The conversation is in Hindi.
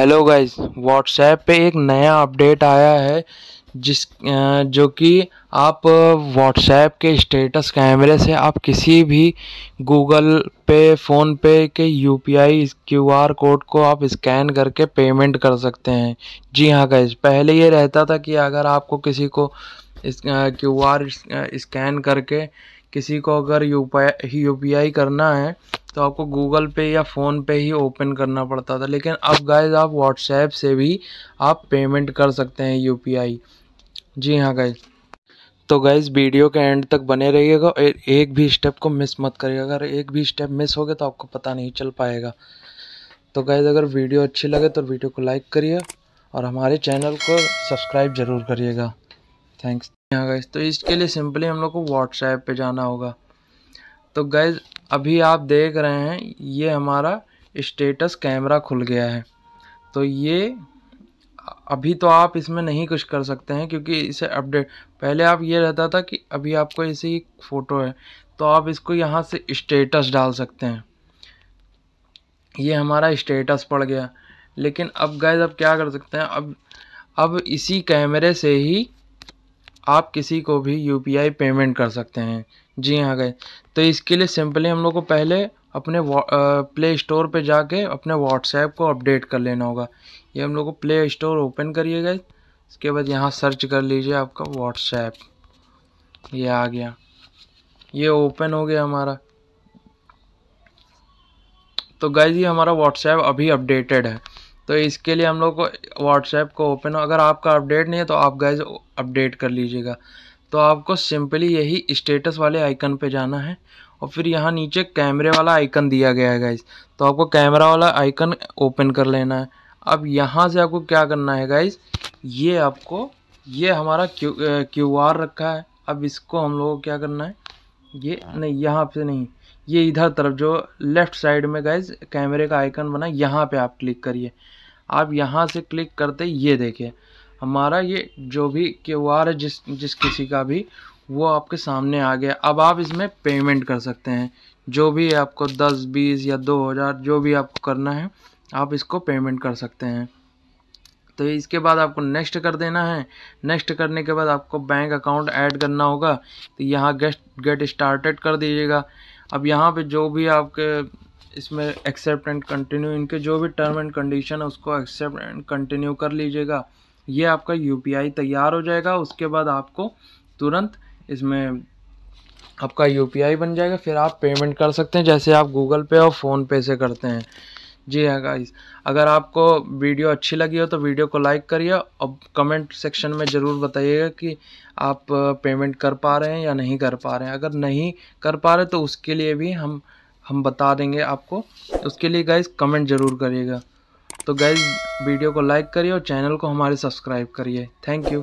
हेलो गाइस व्हाट्सएप पे एक नया अपडेट आया है जिस जो कि आप व्हाट्सएप के स्टेटस कैमरे से आप किसी भी गूगल पे फ़ोन पे के यूपीआई क्यूआर कोड को आप स्कैन करके पेमेंट कर सकते हैं जी हाँ गाइस पहले ये रहता था कि अगर आपको किसी को इस क्यू आर स्कैन करके किसी को अगर यू पी आई करना है तो आपको गूगल पे या फ़ोन पे ही ओपन करना पड़ता था लेकिन अब गाइज आप व्हाट्सएप से भी आप पेमेंट कर सकते हैं यू पी आई जी हाँ गाइज तो गाइज वीडियो के एंड तक बने रहिएगा एक भी स्टेप को मिस मत करिएगा अगर एक भी स्टेप मिस हो गया तो आपको पता नहीं चल पाएगा तो गाइज अगर वीडियो अच्छी लगे तो वीडियो को लाइक करिए और हमारे चैनल को सब्सक्राइब ज़रूर करिएगा थैंक्स यहाँ गए तो इसके लिए सिंपली हम लोग को व्हाट्सएप पे जाना होगा तो गैज अभी आप देख रहे हैं ये हमारा स्टेटस कैमरा खुल गया है तो ये अभी तो आप इसमें नहीं कुछ कर सकते हैं क्योंकि इसे अपडेट पहले आप ये रहता था कि अभी आपको ऐसे ही फ़ोटो है तो आप इसको यहाँ से स्टेटस डाल सकते हैं ये हमारा स्टेटस पड़ गया लेकिन अब गैज अब क्या कर सकते हैं अब अब इसी कैमरे से ही आप किसी को भी यू पी आई पेमेंट कर सकते हैं जी हाँ गए तो इसके लिए सिंपली हम लोग को पहले अपने प्ले स्टोर पे जाके अपने व्हाट्सएप को अपडेट कर लेना होगा ये हम लोग को प्ले स्टोर ओपन करिए गए इसके बाद यहाँ सर्च कर लीजिए आपका व्हाट्सएप ये आ गया ये ओपन हो गया हमारा तो गाइज ये हमारा व्हाट्सएप अभी अपडेटेड है तो इसके लिए हम लोग को व्हाट्सएप को ओपन हो अगर आपका अपडेट नहीं है तो आप गैज अपडेट कर लीजिएगा तो आपको सिंपली यही स्टेटस वाले आइकन पे जाना है और फिर यहाँ नीचे कैमरे वाला आइकन दिया गया है गाइज तो आपको कैमरा वाला आइकन ओपन कर लेना है अब यहाँ से आपको क्या करना है गाइज ये आपको ये हमारा क्यू क्यू आर रखा है अब इसको हम लोग को क्या करना है ये हाँ। नहीं यहाँ पे नहीं ये इधर तरफ जो लेफ़्ट साइड में गाइज कैमरे का आइकन बना यहाँ पे आप क्लिक करिए आप यहाँ से क्लिक करते ये देखिए हमारा ये जो भी क्यू है जिस जिस किसी का भी वो आपके सामने आ गया अब आप इसमें पेमेंट कर सकते हैं जो भी आपको दस बीस या दो हज़ार जो भी आपको करना है आप इसको पेमेंट कर सकते हैं तो इसके बाद आपको नेक्स्ट कर देना है नेक्स्ट करने के बाद आपको बैंक अकाउंट ऐड करना होगा तो यहाँ गेस्ट गेट स्टार्टेड कर दीजिएगा अब यहाँ पे जो भी आपके इसमें एक्सेप्ट एंड कंटिन्यू इनके जो भी टर्म एंड कंडीशन है उसको एक्सेप्ट एंड कंटिन्यू कर लीजिएगा ये आपका यू तैयार हो जाएगा उसके बाद आपको तुरंत इसमें आपका यू बन जाएगा फिर आप पेमेंट कर सकते हैं जैसे आप गूगल पे और फ़ोन पे से करते हैं जी हाँ गाइस अगर आपको वीडियो अच्छी लगी हो तो वीडियो को लाइक करिए और कमेंट सेक्शन में ज़रूर बताइएगा कि आप पेमेंट कर पा रहे हैं या नहीं कर पा रहे हैं अगर नहीं कर पा रहे तो उसके लिए भी हम हम बता देंगे आपको तो उसके लिए गाइस कमेंट ज़रूर करिएगा तो गाइस वीडियो को लाइक करिए और चैनल को हमारे सब्सक्राइब करिए थैंक यू